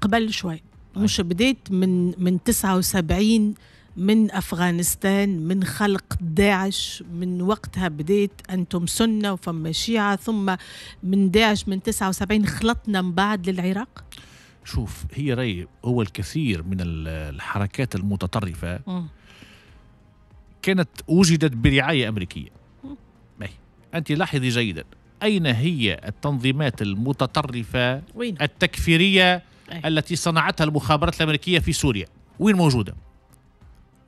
قبل شوي طيب. مش بديت من من 79 من افغانستان من خلق داعش من وقتها بديت انتم سنه وفما شيعه ثم من داعش من 79 خلطنا من بعد للعراق شوف هي راي هو الكثير من الحركات المتطرفه م. كانت وجدت برعايه امريكيه م. انت لاحظي جيدا اين هي التنظيمات المتطرفه وين؟ التكفيريه التي صنعتها المخابرات الأمريكية في سوريا وين موجودة؟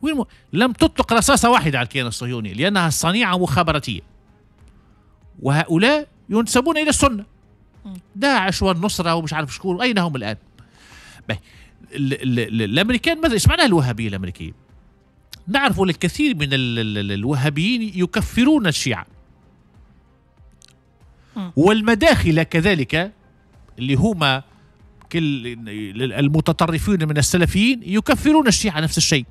وين م... لم تطلق رصاصة واحدة على الكيان الصهيوني لأنها صنيعة مخابراتية وهؤلاء ينسبون إلى السنة داعش والنصرة ومش عارف شكون أين هم الآن؟ ل... الامريكان ماذا ايش معنى الوهابيه الامريكيه؟ نعرف الكثير من الوهابيين يكفرون الشيعه. والمداخل كذلك اللي هما بشكل المتطرفين من السلفيين يكفرون الشيعة نفس الشيء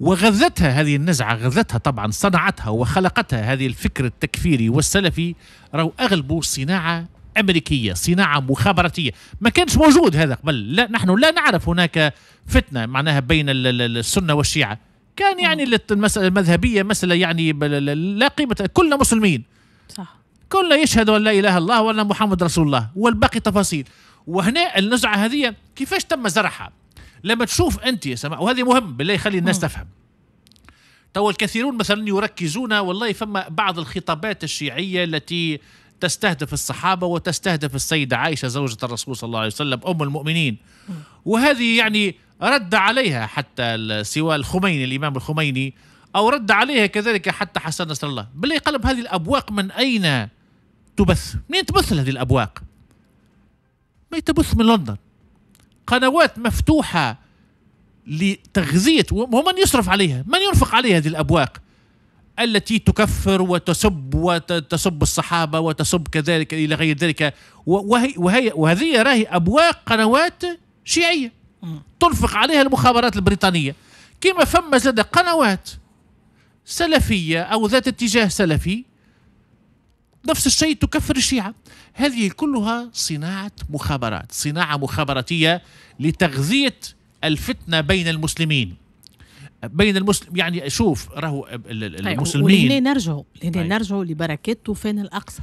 وغذتها هذه النزعة غذتها طبعا صنعتها وخلقتها هذه الفكر التكفيري والسلفي راهو أغلبه صناعة أمريكية صناعة مخابراتية ما كانش موجود هذا قبل لا نحن لا نعرف هناك فتنة معناها بين السنة والشيعة كان يعني المسألة المذهبية مسألة يعني لا قيمة كلنا مسلمين صح كلنا يشهد أن لا إله إلا الله وأن محمد رسول الله والباقي تفاصيل وهنا النزعه هذه كيفاش تم زرعها لما تشوف انت يا سماء وهذه مهم بالله يخلي الناس تفهم تو الكثيرون مثلا يركزون والله فما بعض الخطابات الشيعيه التي تستهدف الصحابه وتستهدف السيده عائشه زوجه الرسول صلى الله عليه وسلم ام المؤمنين وهذه يعني رد عليها حتى سواء الخميني الامام الخميني او رد عليها كذلك حتى حسن نصر الله بالله قلب هذه الابواق من اين تبث؟ منين تبث هذه الابواق؟ تبث من لندن قنوات مفتوحة لتغذية ومن يصرف عليها من ينفق عليها هذه الأبواق التي تكفر وتسب وتسب الصحابة وتسب كذلك إلى غير ذلك وهي, وهي وهذه راهي أبواق قنوات شيعية تنفق عليها المخابرات البريطانية كما فما زاد قنوات سلفية أو ذات اتجاه سلفي نفس الشيء تكفر الشيعة هذه كلها صناعة مخابرات صناعة مخابراتية لتغذية الفتنة بين المسلمين بين المسلم يعني شوف راهو طيب، المسلمين هنا نرجعوا هنا طيب. نرجعوا لبركة طوفان الأقصى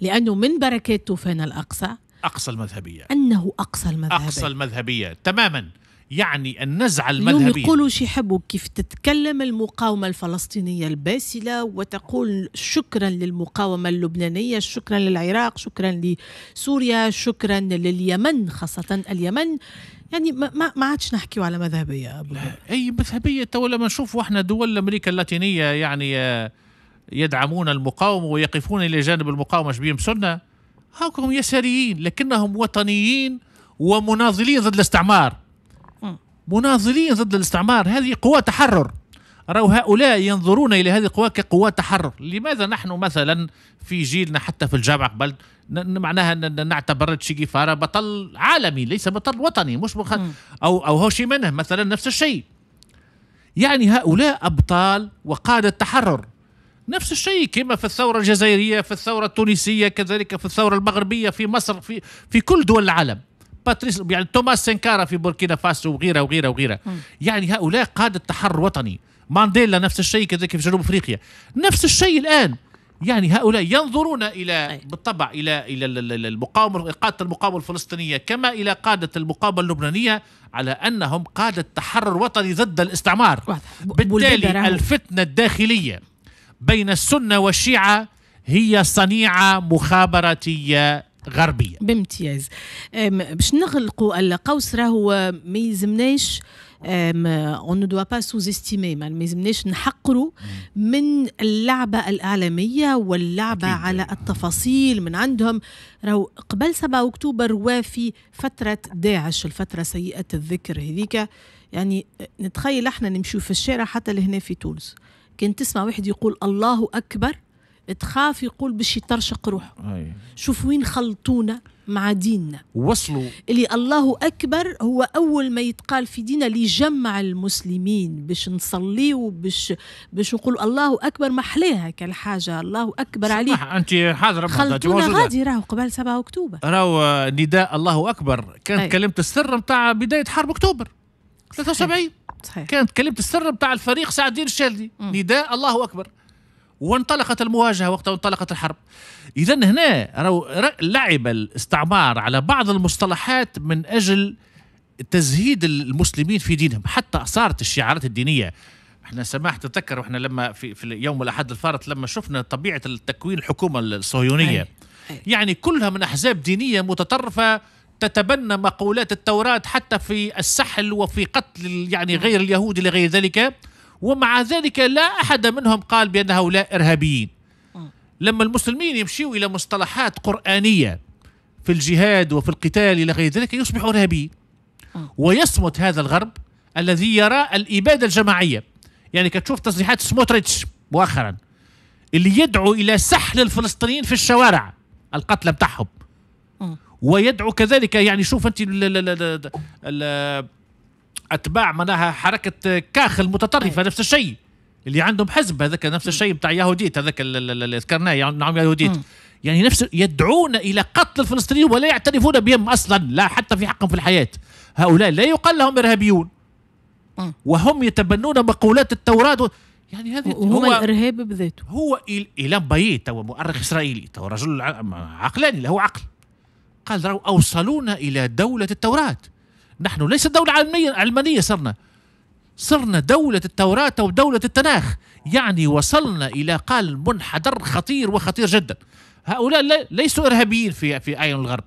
لأنه من بركة طوفان الأقصى أقصى المذهبية أنه أقصى المذهبية أقصى المذهبية تماما يعني النزعة المذهبية اليوم يقولوا شي يحبوا كيف تتكلم المقاومة الفلسطينية الباسلة وتقول شكرا للمقاومة اللبنانية شكرا للعراق شكرا لسوريا شكرا لليمن خاصة اليمن يعني ما ما عادش نحكيو على مذهبية أبو أي مذهبية تو لما نشوفوا احنا دول أمريكا اللاتينية يعني آه، يدعمون المقاومة ويقفون إلى جانب المقاومة شبيهم سنة هاكم يساريين لكنهم وطنيين ومناضلين ضد الاستعمار مناضلين ضد الاستعمار هذه قوى تحرر رأوا هؤلاء ينظرون الى هذه القوى كقوى تحرر لماذا نحن مثلا في جيلنا حتى في الجامعه قبل معناها نعتبر تشيكيفارا بطل عالمي ليس بطل وطني مش مخ... او او هوشي منه مثلا نفس الشيء يعني هؤلاء ابطال وقاده تحرر نفس الشيء كما في الثورة الجزائرية في الثورة التونسية كذلك في الثورة المغربية في مصر في في كل دول العالم باتريس يعني توماس سنكارا في بوركينا فاسو وغيره وغيره وغيره يعني هؤلاء قادة تحرر وطني مانديلا نفس الشيء كذلك في جنوب افريقيا نفس الشيء الان يعني هؤلاء ينظرون الى بالطبع الى الى المقاومه قاده المقاومه الفلسطينيه كما الى قاده المقاومه اللبنانيه على انهم قاده تحرر وطني ضد الاستعمار بالتالي الفتنه الداخليه بين السنه والشيعه هي صنيعه مخابراتيه غربيه بامتياز باش نغلقوا القوس راهو ما يلزمناش اون دو با سوز استيمي ما يلزمناش نحقروا من اللعبه الاعلاميه واللعبه أكيد. على التفاصيل من عندهم راهو قبل 7 اكتوبر وفي فتره داعش الفتره سيئه الذكر هذيك يعني نتخيل احنا نمشيو في الشارع حتى لهنا في تونس كنت تسمع واحد يقول الله اكبر تخاف يقول باش يطرشق روحه شوف وين خلطونا مع ديننا وصلوا اللي الله أكبر هو أول ما يتقال في ديننا اللي يجمع المسلمين باش نصليو باش باش نقول الله أكبر ما أحلاها كالحاجة الله أكبر عليك أنت حاضرة خلطونا غادي راهو قبل 7 أكتوبر راهو نداء الله أكبر كانت أي. كلمة السر نتاع بداية حرب أكتوبر 73 صحيح. كانت كلمة السر نتاع الفريق سعد الدين الشاذلي نداء الله أكبر وانطلقت المواجهه وقت انطلقت الحرب اذا هنا لعب الاستعمار على بعض المصطلحات من اجل تزهيد المسلمين في دينهم حتى صارت الشعارات الدينيه احنا سماح تتذكر واحنا لما في, في يوم الاحد الفارط لما شفنا طبيعه التكوين الحكومه الصهيونيه يعني كلها من احزاب دينيه متطرفه تتبنى مقولات التوراه حتى في السحل وفي قتل يعني نعم. غير اليهود لغير ذلك ومع ذلك لا أحد منهم قال بأن هؤلاء إرهابيين آه. لما المسلمين يمشيوا إلى مصطلحات قرآنية في الجهاد وفي القتال إلى غير ذلك يصبحوا إرهابيين آه. ويصمت هذا الغرب الذي يرى الإبادة الجماعية يعني كتشوف تصريحات سموتريتش مؤخرا اللي يدعو إلى سحل الفلسطينيين في الشوارع القتلى بتاعهم آه. ويدعو كذلك يعني شوف أنت اتباع معناها حركه كاخ المتطرفه نفس الشيء اللي عندهم حزب هذاك نفس الشيء بتاع يهوديت هذاك اللي ذكرناه يعني نعم يهوديت يعني نفس يدعون الى قتل الفلسطينيين ولا يعترفون بهم اصلا لا حتى في حقهم في الحياه هؤلاء لا يقال لهم ارهابيون وهم يتبنون مقولات التوراه يعني هذه هو الارهاب بذاته هو ايلان بايت هو مؤرخ اسرائيلي رجل عقلاني له عقل قال راهو اوصلونا الى دوله التوراه نحن ليس دولة علمية علمانية صرنا صرنا دولة التوراة ودولة التناخ يعني وصلنا إلى قال منحدر خطير وخطير جدا هؤلاء ليسوا إرهابيين في في أعين الغرب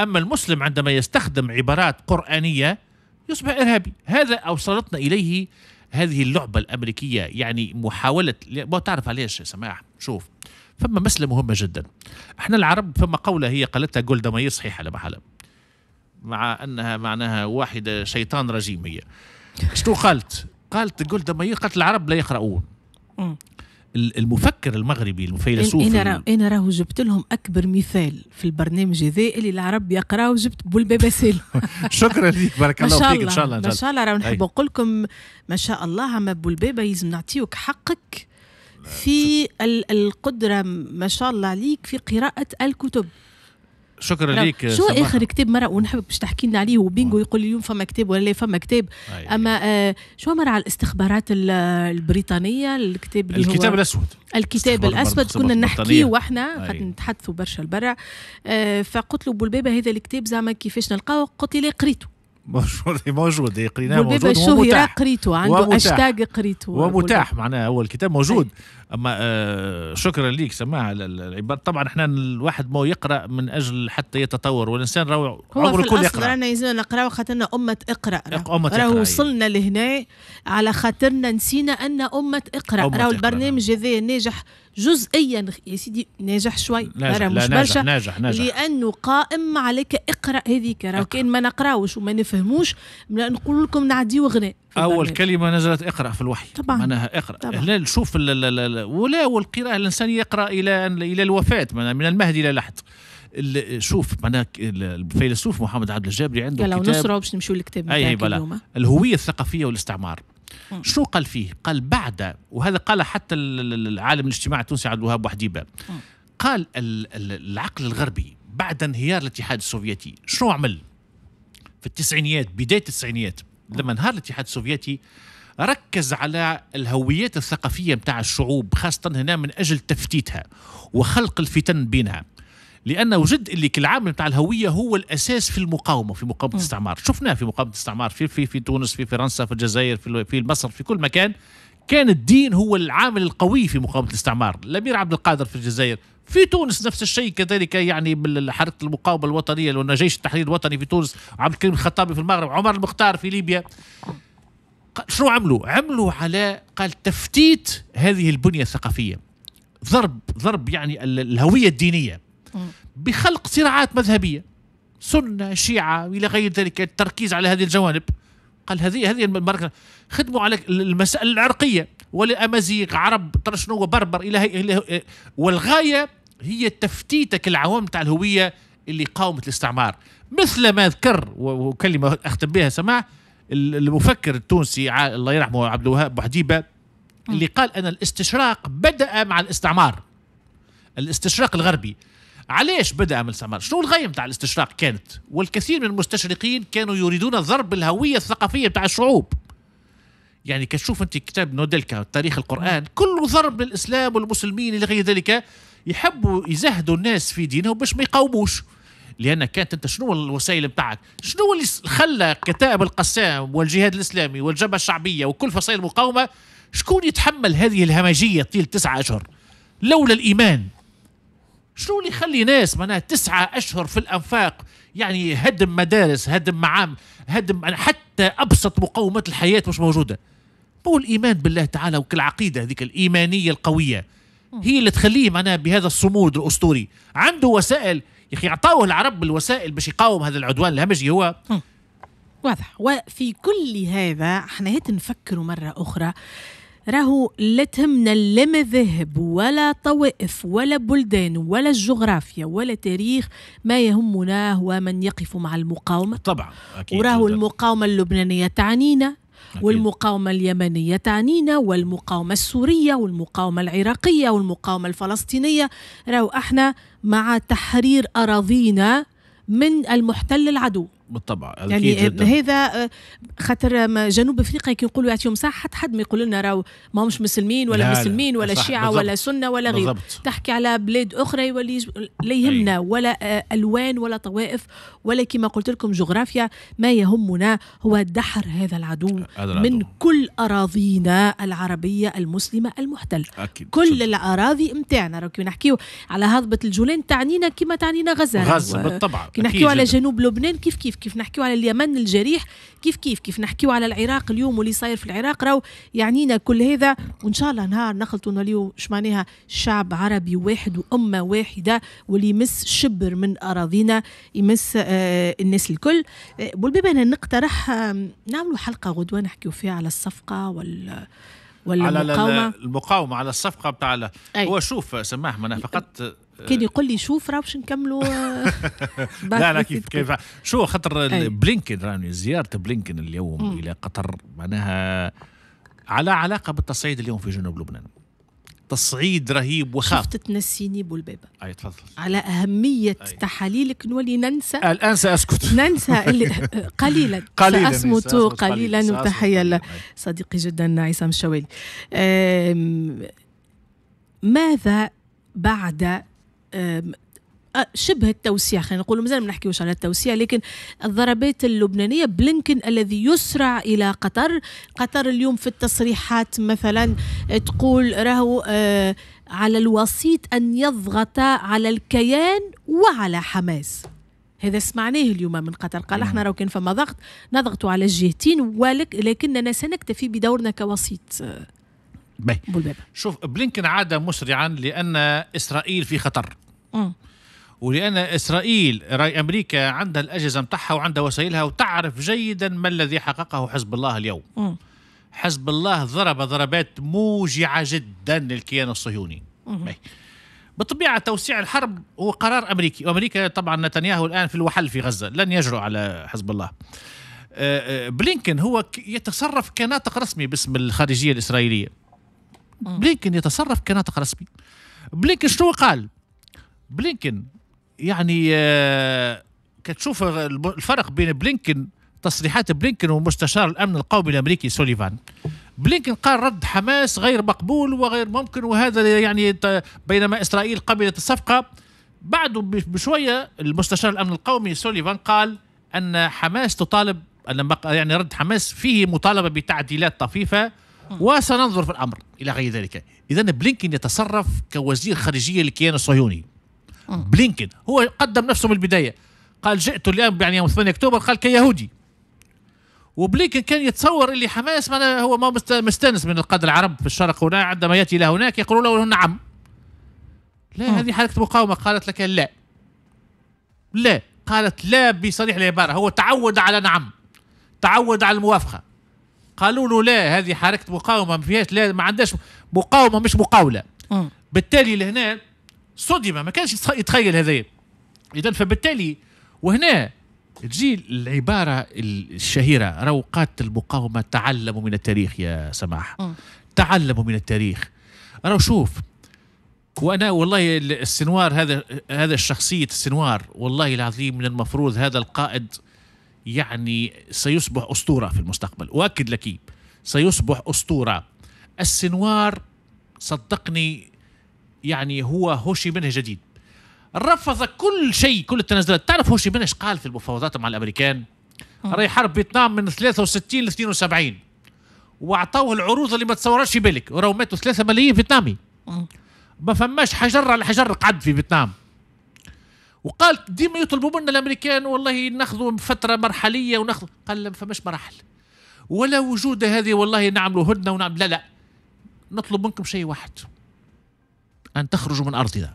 أما المسلم عندما يستخدم عبارات قرآنية يصبح إرهابي هذا أوصلتنا إليه هذه اللعبة الأمريكية يعني محاولة ما تعرف عليها يا سماح شوف فما مسألة مهمة جدا احنا العرب فما قولة هي قالتها جولدا ماير صحيحة لمحلة مع أنها معناها واحدة شيطان رجيم هي شنو قالت؟ قالت قلت ما قالت العرب لا يقرؤون المفكر المغربي الفيلسوف انا انا راهو جبت لهم اكبر مثال في البرنامج هذا اللي العرب يقراو جبت بول بولباباسيل شكرا لك بارك الله فيك ان شاء الله ان شاء الله راهو نحب نقول لكم ما شاء الله عما بابا لازم نعطيوك حقك في القدره ما شاء الله عليك في قراءه الكتب شكرا نعم. ليك شو سماحة. اخر كتاب مرق ونحبك باش تحكي لنا عليه وبينجو نعم. يقول اليوم فما كتاب ولا فما كتاب أيه. اما آه شو مر على الاستخبارات البريطانية الكتاب اللي الكتاب هو الاسود الكتاب الاسود كنا نحكي واحنا نتحدثوا برشا البرع آه فقلت له بولبابة هذا الكتاب زعما كيفاش نلقاه قلت لي قريته موجود موجود قريناه موجود ومتاح قريته عنده اشتاق قريته ومتاح معناها هو الكتاب موجود أي. اما آه شكرا ليك سماع على العباره طبعا احنا الواحد ما يقرا من اجل حتى يتطور والانسان راهو عمره كله يقرا رانا يزيد نقرا خاطرنا امه اقرا راهو وصلنا لهنا على خاطرنا نسينا ان امه اقرا راهو البرنامج نعم. هذا ناجح جزئيا يا سيدي ناجح شوي ناجح لا مش ناجح ناجح ناجح لانه قائم عليك اقرا هذيك راهو كان ما نقراوش وما نفهموش نقول لكم نعديو غناء اول كلمه نزلت اقرا في الوحي طبعا معناها اقرا طبعا. شوف لا لا لا ولا والقراءه الانسان يقرا الى الى الوفاه من المهد الى لحد شوف معناها الفيلسوف محمد عبد الجابري عنده لو كتاب نسرع باش نمشيو للكتاب اي بلا الهويه الثقافيه والاستعمار مم. شو قال فيه؟ قال بعد وهذا قال حتى العالم الاجتماع التونسي عبد الوهاب وحديبه قال العقل الغربي بعد انهيار الاتحاد السوفيتي شنو عمل؟ في التسعينيات بدايه التسعينيات لما انهار الاتحاد السوفيتي ركز على الهويات الثقافيه نتاع الشعوب خاصه هنا من اجل تفتيتها وخلق الفتن بينها لان وجد اللي العامل نتاع الهويه هو الاساس في المقاومه في مقاومه الاستعمار شفناه في مقاومه الاستعمار في في في تونس في فرنسا في الجزائر في في مصر في كل مكان كان الدين هو العامل القوي في مقاومه الاستعمار الامير عبد القادر في الجزائر في تونس نفس الشيء كذلك يعني بالحركه المقاومه الوطنيه لان جيش التحرير الوطني في تونس عبد الكريم الخطابي في المغرب عمر المختار في ليبيا شنو عملوا؟ عملوا على قال تفتيت هذه البنيه الثقافيه ضرب ضرب يعني الهويه الدينيه بخلق صراعات مذهبيه سنه شيعه الى غير ذلك التركيز على هذه الجوانب قال هذه هذه المباركة خدموا على المسائل العرقيه والامازيغ عرب شنو بربر الى, إيه. والغايه هي تفتيتك العوام تاع الهويه اللي قاومت الاستعمار مثل ما ذكر وكلمه اختم بها سماع المفكر التونسي الله يرحمه عبد الوهاب بوحديبه اللي قال ان الاستشراق بدا مع الاستعمار الاستشراق الغربي علاش بدا من سمر شنو الغايه نتاع الاستشراق كانت والكثير من المستشرقين كانوا يريدون ضرب الهويه الثقافيه نتاع الشعوب يعني كتشوف انت كتاب نودلكا تاريخ القران كله ضرب للاسلام والمسلمين الى غير ذلك يحبوا يزهدوا الناس في دينهم باش ما يقاوموش لان كانت انت شنو الوسائل بتاعك شنو اللي خلى كتائب القسام والجهاد الاسلامي والجبهه الشعبيه وكل فصائل المقاومه شكون يتحمل هذه الهمجيه طيل تسعة اشهر لولا الايمان شو اللي يخلي ناس معناها تسعة أشهر في الأنفاق يعني هدم مدارس هدم معام هدم حتى أبسط مقومات الحياة مش موجودة هو الإيمان بالله تعالى وكل عقيدة هذيك الإيمانية القوية هي اللي تخليه معناها بهذا الصمود الأسطوري عنده وسائل يا أخي أعطاه العرب الوسائل باش يقاوم هذا العدوان الهمجي هو واضح وفي كل هذا احنا هيت نفكروا مرة أخرى راهو لا تهمنا لا مذاهب ولا طوائف ولا بلدان ولا الجغرافيا ولا تاريخ ما يهمنا هو من يقف مع المقاومة طبعا أكيد وراهو المقاومة اللبنانية تعنينا أكيد. والمقاومة اليمنية تعنينا والمقاومة السورية والمقاومة العراقية والمقاومة الفلسطينية راهو احنا مع تحرير أراضينا من المحتل العدو بالطبع يعني جدا. هذا آه، خاطر جنوب افريقيا كي نقولوا يعطيهم صح حتى حد ما يقول لنا راهو ماهمش مسلمين ولا مسلمين ولا شيعه ولا سنه ولا غيره تحكي على بلاد اخرى يولي لا يهمنا ولا آه، الوان ولا طوائف ولا كما قلت لكم جغرافيا ما يهمنا هو دحر هذا العدو, هذا العدو. من كل اراضينا العربيه المسلمه المحتله أكيد. كل صدق. الاراضي نتاعنا كي نحكيو على هضبه الجولان تعنينا كما تعنينا غزه غزه بالطبع كي نحكيو على جنوب لبنان كيف كيف كيف نحكيو على اليمن الجريح كيف كيف كيف نحكيو على العراق اليوم واللي صاير في العراق راهو يعنينا كل هذا وان شاء الله نهار نخلطوا نوليو معناها شعب عربي واحد وامه واحده واللي يمس شبر من اراضينا يمس آه الناس الكل آه والبيبي انا نقترح نعملوا حلقه غدوه نحكيو فيها على الصفقه وال ولا على المقاومه المقاومه على الصفقه بتاع هو شوف سماح انا فقط كان يقول لي شوف راه باش نكملوا آه، لا لا كيف كيف شو خاطر بلينكن راني زياره بلينكن اليوم مم. الى قطر معناها على علاقه بالتصعيد اليوم في جنوب لبنان تصعيد رهيب وخاف شفت تنسيني بولبابة اي تفضل على أهمية أي. تحاليلك نولي ننسى الآن سأسكت ننسى قليلا قليلا سأصمت قليلا وتحية صديقي جدا عصام الشوالي ماذا بعد آه، شبه التوسيع خلينا نقول مازال ما نحكيوش على التوسيع لكن الضربات اللبنانيه بلينكن الذي يسرع الى قطر قطر اليوم في التصريحات مثلا تقول راهو آه، على الوسيط ان يضغط على الكيان وعلى حماس هذا سمعناه اليوم من قطر قال احنا نعم. راهو كان فما ضغط نضغط على الجهتين ولكننا سنكتفي بدورنا كوسيط بالباب شوف بلينكن عاد مسرعا لان اسرائيل في خطر م. ولان اسرائيل راي امريكا عندها الاجهزه نتاعها وعندها وسائلها وتعرف جيدا ما الذي حققه حزب الله اليوم م. حزب الله ضرب ضربات موجعه جدا للكيان الصهيوني م. بالطبيعه توسيع الحرب هو قرار امريكي وامريكا طبعا نتنياهو الان في الوحل في غزه لن يجرؤ على حزب الله آه، آه، بلينكن هو يتصرف كناطق رسمي باسم الخارجيه الاسرائيليه بلينكن يتصرف كناطق رسمي بلينكن شنو قال بلينكن يعني آه، كتشوف الفرق بين بلينكن تصريحات بلينكن ومستشار الامن القومي الامريكي سوليفان بلينكن قال رد حماس غير مقبول وغير ممكن وهذا يعني بينما اسرائيل قبلت الصفقه بعد بشويه المستشار الامن القومي سوليفان قال ان حماس تطالب يعني رد حماس فيه مطالبه بتعديلات طفيفه وسننظر في الامر الى غير ذلك اذا بلينكن يتصرف كوزير خارجيه للكيان الصهيوني بلينكن هو قدم نفسه من البدايه قال جئت الان يعني يوم 8 اكتوبر قال كيهودي وبلينكن كان يتصور اللي حماس ما هو ما مستانس من القاده العرب في الشرق هنا عندما ياتي الى هناك يقولوا له نعم لا هذه حركه مقاومه قالت لك لا لا قالت لا بصريح العباره هو تعود على نعم تعود على الموافقه قالوا له لا هذه حركه مقاومه ما فيهاش لا ما عندهاش مقاومه مش مقاوله بالتالي لهنا صدم ما كانش يتخيل هذا اذا فبالتالي وهنا تجي العباره الشهيره قادة المقاومه تعلموا من التاريخ يا سماح تعلموا من التاريخ راهو شوف وانا والله السنوار هذا هذا الشخصيه السنوار والله العظيم من المفروض هذا القائد يعني سيصبح أسطورة في المستقبل أؤكد لك سيصبح أسطورة السنوار صدقني يعني هو هوشي منه جديد رفض كل شيء كل التنازلات تعرف هوشي منه قال في المفاوضات مع الأمريكان آه. راي حرب فيتنام من 63 ل 72 واعطوه العروض اللي ما تصورش في بالك وراه ماتوا 3 ملايين فيتنامي آه. ما فماش حجر على حجر قعد في فيتنام وقال ديما يطلبوا منا الامريكان والله ناخذوا فتره مرحليه وناخذ قال لهم فماش مراحل ولا وجود هذه والله نعملوا هدنه ونعمل لا لا نطلب منكم شيء واحد ان تخرجوا من ارضنا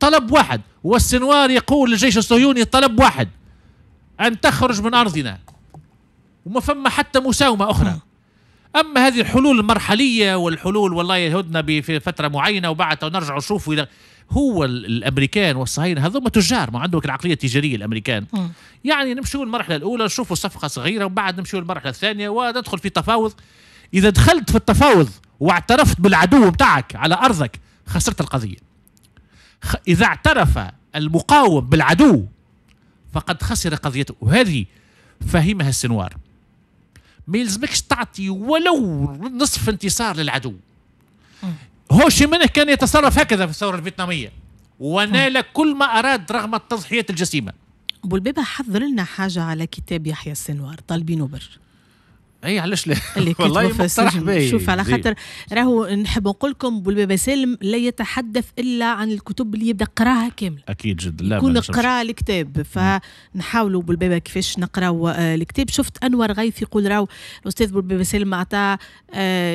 طلب واحد والسنوار يقول للجيش الصهيوني طلب واحد ان تخرج من ارضنا وما فما حتى مساومه اخرى اما هذه الحلول المرحليه والحلول والله هدنه في فتره معينه وبعد ونرجع نشوفوا هو الامريكان والصهاينه هذوما تجار ما عندهم العقليه التجاريه الامريكان م. يعني نمشوا المرحله الاولى نشوفوا صفقه صغيره وبعد نمشوا المرحله الثانيه وندخل في تفاوض اذا دخلت في التفاوض واعترفت بالعدو بتاعك على ارضك خسرت القضيه اذا اعترف المقاوم بالعدو فقد خسر قضيته وهذه فهمها السنوار ما يلزمكش تعطي ولو نصف انتصار للعدو منه كان يتصرف هكذا في الثوره الفيتناميه ونال كل ما اراد رغم التضحيات الجسيمه ابو البيبه حضر لنا حاجه على كتاب يحيى السنوار طالبينه بر اي علاش لا اللي والله مقترح باهي شوف على خاطر راهو نحب نقول لكم بولبابا سالم لا يتحدث الا عن الكتب اللي يبدا قراها كامله اكيد جدا لا يكون قرا الكتاب فنحاولوا بولبابا كيفاش نقراو آه، الكتاب شفت انور غيث يقول راهو الاستاذ بولبابا سالم عطاه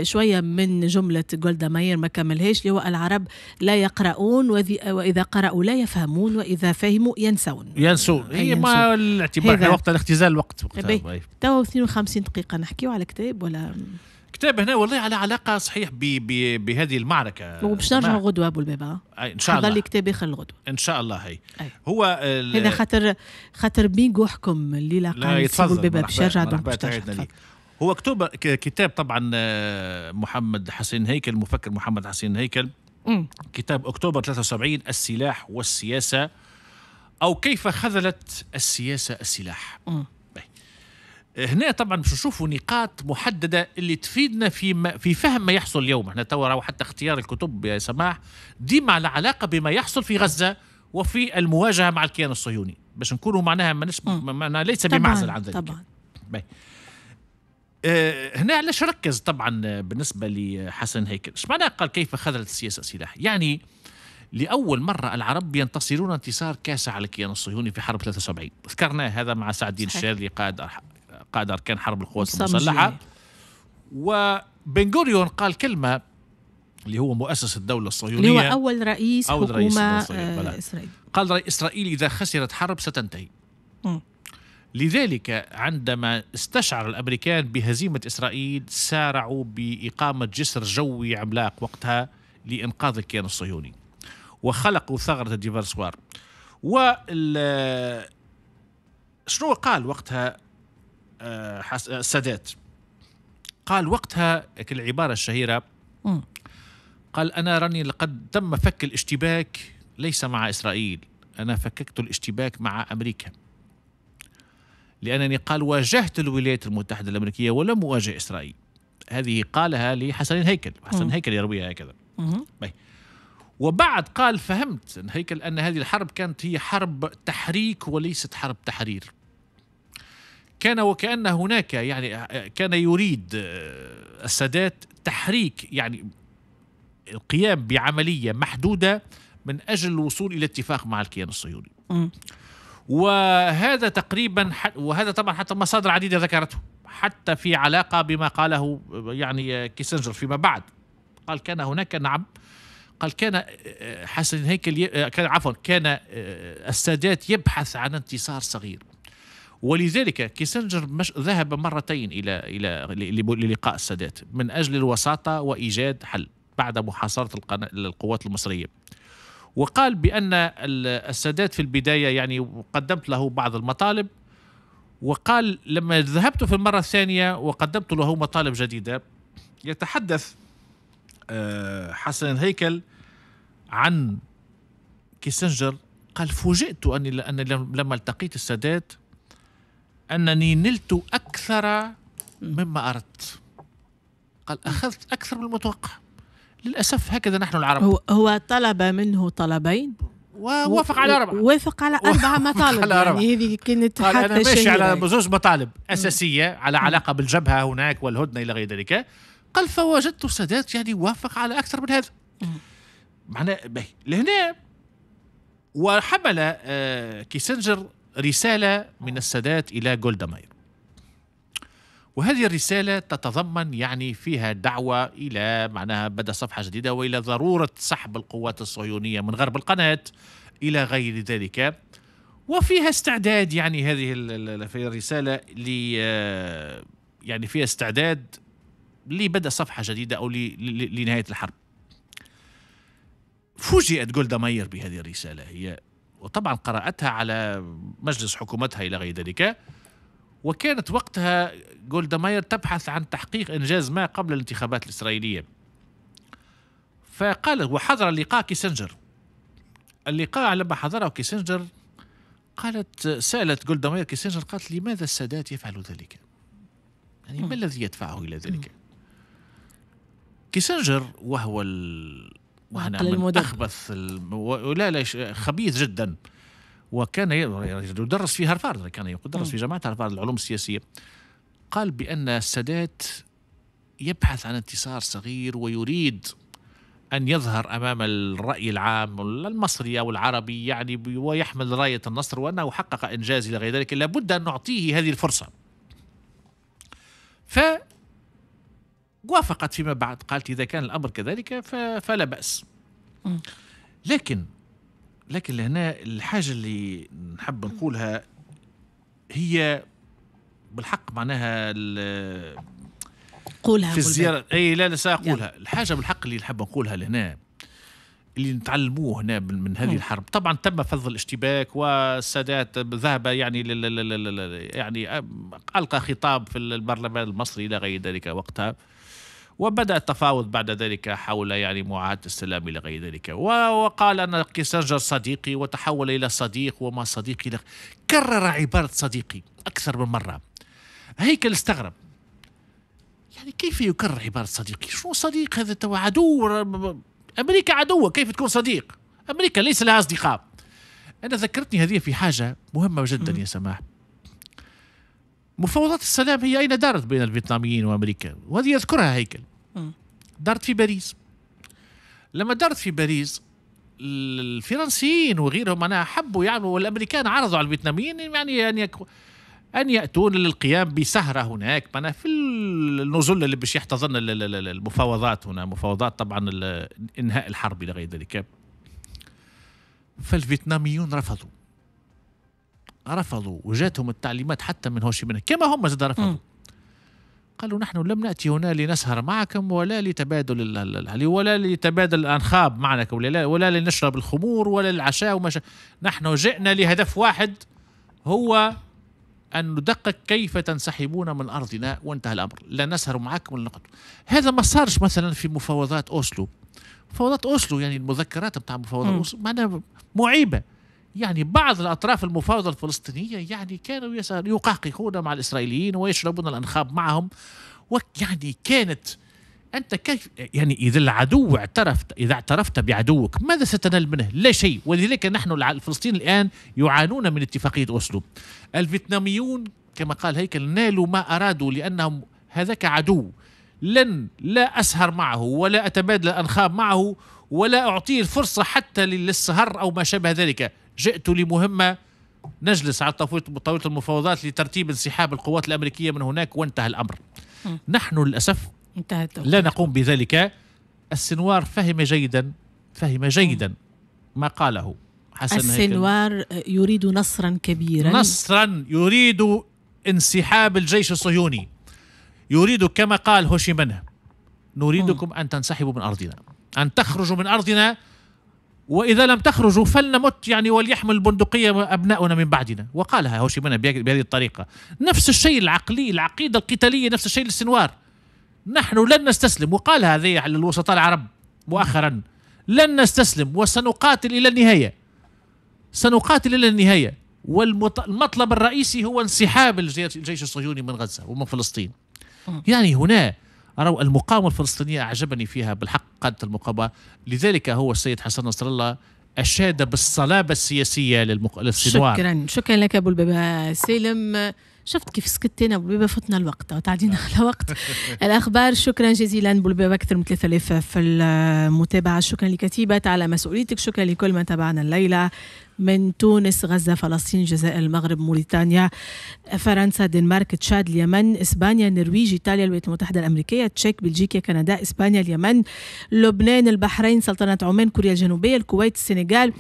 شويه من جمله جولدا ماير ما كملهاش اللي هو العرب لا يقرؤون واذا قرأوا لا يفهمون واذا فهموا ينسون ينسون هي إيه، ما الاعتبار وقت الاختزال وقت طيب، طيب. تو 52 دقيقه نحكي نحكيو على كتاب ولا كتاب هنا والله على علاقه صحيح بي بي بهذه المعركه وباش نرجعوا غدوه ابو البابا آه، ان شاء الله لي كتاب اخر الغدوه ان شاء الله هي أي. هو هذا خاطر خاطر بين حكم اللي قال ابو البابا باش يرجع هو كتب كتاب طبعا آه، محمد حسين هيكل المفكر محمد حسين هيكل كتاب اكتوبر 73 السلاح والسياسه او كيف خذلت السياسه السلاح هنا طبعا باش نشوفوا نقاط محدده اللي تفيدنا في ما في فهم ما يحصل اليوم احنا توا حتى اختيار الكتب يا سماح ديما على علاقه بما يحصل في غزه وفي المواجهه مع الكيان الصهيوني باش نكونوا معناها ماناش معناها ليس بمعزل عن ذلك طبعا باي. آه هنا علاش ركز طبعا بالنسبه لحسن هيكل ايش معناها قال كيف خذلت السياسه سلاح يعني لأول مرة العرب ينتصرون انتصار كاسع على الكيان الصهيوني في حرب 73 ذكرنا هذا مع سعد الدين الشاذلي قائد قائد أركان حرب القوات المسلحة وبن غوريون قال كلمة اللي هو مؤسس الدولة الصهيونية اللي هو أول رئيس أول حكومة رئيس آه إسرائيل قال إسرائيل إذا خسرت حرب ستنتهي م. لذلك عندما استشعر الامريكان بهزيمه اسرائيل سارعوا باقامه جسر جوي عملاق وقتها لانقاذ الكيان الصهيوني وخلقوا ثغره الديفرسوار و شنو قال وقتها السادات قال وقتها العبارة الشهيرة قال أنا راني لقد تم فك الاشتباك ليس مع إسرائيل أنا فككت الاشتباك مع أمريكا لأنني قال واجهت الولايات المتحدة الأمريكية ولم أواجه إسرائيل هذه قالها لحسن هيكل حسن هيكل يرويها هكذا طيب. وبعد قال فهمت هيكل أن هذه الحرب كانت هي حرب تحريك وليست حرب تحرير كان وكأن هناك يعني كان يريد آه، السادات تحريك يعني القيام بعملية محدودة من أجل الوصول إلى اتفاق مع الكيان الصهيوني وهذا تقريبا وهذا طبعا حتى مصادر عديدة ذكرته حتى في علاقة بما قاله آه، يعني آه، كيسنجر فيما بعد قال كان هناك نعم قال كان حسن هيكل كان عفوا كان السادات يبحث عن انتصار صغير ولذلك كيسنجر مش ذهب مرتين إلى إلى للقاء السادات من أجل الوساطة وإيجاد حل بعد محاصرة القوات المصرية وقال بأن السادات في البداية يعني قدمت له بعض المطالب وقال لما ذهبت في المرة الثانية وقدمت له مطالب جديدة يتحدث آه، حسن هيكل عن كيسنجر قال فوجئت أني لما التقيت السادات أنني نلت أكثر مما أردت قال أخذت أكثر من المتوقع للأسف هكذا نحن العرب هو, هو طلب منه طلبين ووافق على أربعة وافق على أربعة مطالب على يعني أربعة. يعني هذه كانت قال أنا ماشي على زوج مطالب أساسية على علاقة بالجبهة هناك والهدنة إلى غير ذلك قال فوجدت السادات يعني وافق على أكثر من هذا معناه لهنا وحمل آه، كيسنجر رسالة من السادات إلى جولدا ماير وهذه الرسالة تتضمن يعني فيها دعوة إلى معناها بدأ صفحة جديدة وإلى ضرورة سحب القوات الصهيونية من غرب القناة إلى غير ذلك وفيها استعداد يعني هذه الرسالة ل يعني فيها استعداد لبدا صفحة جديدة أو لنهاية الحرب فوجئت جولدا ماير بهذه الرسالة هي وطبعا قرأتها على مجلس حكومتها إلى غير ذلك وكانت وقتها جولدا ماير تبحث عن تحقيق إنجاز ما قبل الانتخابات الإسرائيلية فقال وحضر اللقاء كيسنجر اللقاء لما حضره كيسنجر قالت سألت جولدا ماير كيسنجر قالت لماذا السادات يفعل ذلك يعني ما الذي يدفعه إلى ذلك كيسنجر وهو ال... وهنا من اخبث ولا لا خبيث جدا وكان يدرس في هارفارد كان يدرس في جامعه هارفارد العلوم السياسيه قال بان السادات يبحث عن انتصار صغير ويريد أن يظهر أمام الرأي العام المصري أو العربي يعني ويحمل راية النصر وأنه حقق إنجاز إلى غير ذلك لابد أن نعطيه هذه الفرصة ف وافقت فيما بعد قالت إذا كان الأمر كذلك فلا بأس لكن لكن لهنا الحاجة اللي نحب نقولها هي بالحق معناها قولها في الزيارة أي لا لا سأقولها الحاجة بالحق اللي نحب نقولها لهنا اللي نتعلموه هنا من هذه الحرب طبعا تم فض الاشتباك والسادات ذهب يعني يعني القى خطاب في البرلمان المصري الى غير ذلك وقتها وبدا التفاوض بعد ذلك حول يعني معاهده السلام الى غير ذلك وقال ان كيسنجر صديقي وتحول الى صديق وما صديقي لك كرر عباره صديقي اكثر من مره هيكل استغرب يعني كيف يكرر عباره صديقي شو صديق هذا تو عدو امريكا عدو كيف تكون صديق امريكا ليس لها اصدقاء انا ذكرتني هذه في حاجه مهمه جدا يا سماح مفاوضات السلام هي اين دارت بين الفيتناميين وامريكا وهذه يذكرها هيكل دارت في باريس لما دارت في باريس الفرنسيين وغيرهم انا حبوا يعملوا يعني، والامريكان عرضوا على الفيتناميين يعني ان ان ياتون للقيام بسهره هناك معناها في النزول اللي باش يحتضن المفاوضات هنا مفاوضات طبعا انهاء الحرب الى غير ذلك فالفيتناميون رفضوا رفضوا وجاتهم التعليمات حتى من هوشي منه كما هم زاد رفضوا م. قالوا نحن لم نأتي هنا لنسهر معكم ولا لتبادل ولا لتبادل الأنخاب معنا ولا, ولا لنشرب الخمور ولا العشاء وما نحن جئنا لهدف واحد هو أن ندقق كيف تنسحبون من أرضنا وانتهى الأمر لا نسهر معكم ولا نقتل هذا ما صارش مثلا في مفاوضات أوسلو مفاوضات أوسلو يعني المذكرات بتاع مفاوضات أوسلو معناها معيبة يعني بعض الأطراف المفاوضة الفلسطينية يعني كانوا يقاققون مع الإسرائيليين ويشربون الأنخاب معهم ويعني كانت أنت كيف يعني إذا العدو اعترفت إذا اعترفت بعدوك ماذا ستنال منه؟ لا شيء ولذلك نحن الفلسطينيين الآن يعانون من اتفاقية أوسلو الفيتناميون كما قال هيكل نالوا ما أرادوا لأنهم هذاك عدو لن لا أسهر معه ولا أتبادل الأنخاب معه ولا أعطيه الفرصة حتى للسهر أو ما شابه ذلك جئت لمهمة نجلس على طاولة المفاوضات لترتيب انسحاب القوات الأمريكية من هناك وانتهى الأمر نحن للأسف لا نقوم بذلك السنوار فهم جيدا فهم جيدا ما قاله حسن السنوار هيكل. يريد نصرا كبيرا نصرا يريد انسحاب الجيش الصهيوني يريد كما قال هوشي منه نريدكم أن تنسحبوا من أرضنا أن تخرجوا من أرضنا وإذا لم تخرجوا فلنمت يعني وليحمل البندقية أبناؤنا من بعدنا وقالها هوشيمانا بهذه الطريقة نفس الشيء العقلي العقيدة القتالية نفس الشيء للسنوار نحن لن نستسلم وقال هذه للوسطاء العرب مؤخرا لن نستسلم وسنقاتل إلى النهاية سنقاتل إلى النهاية والمطلب الرئيسي هو انسحاب الجيش الصهيوني من غزة ومن فلسطين أه. يعني هنا أرى المقاومة الفلسطينية أعجبني فيها بالحق قادة المقاومة لذلك هو السيد حسن نصر الله أشاد بالصلابة السياسية للمق... للسنوار شكرا شكرا لك أبو البابا سالم شفت كيف سكتينا بولبيبه فتنا الوقت وتعدينا على وقت الاخبار شكرا جزيلا بولبيبه اكثر من 3000 في المتابعه شكرا لكتيبه على مسؤوليتك شكرا لكل من تابعنا الليله من تونس غزة فلسطين الجزائر المغرب موريتانيا فرنسا دنمارك تشاد اليمن إسبانيا النرويج إيطاليا الولايات المتحدة الأمريكية تشيك بلجيكا كندا إسبانيا اليمن لبنان البحرين سلطنة عمان كوريا الجنوبية الكويت السنغال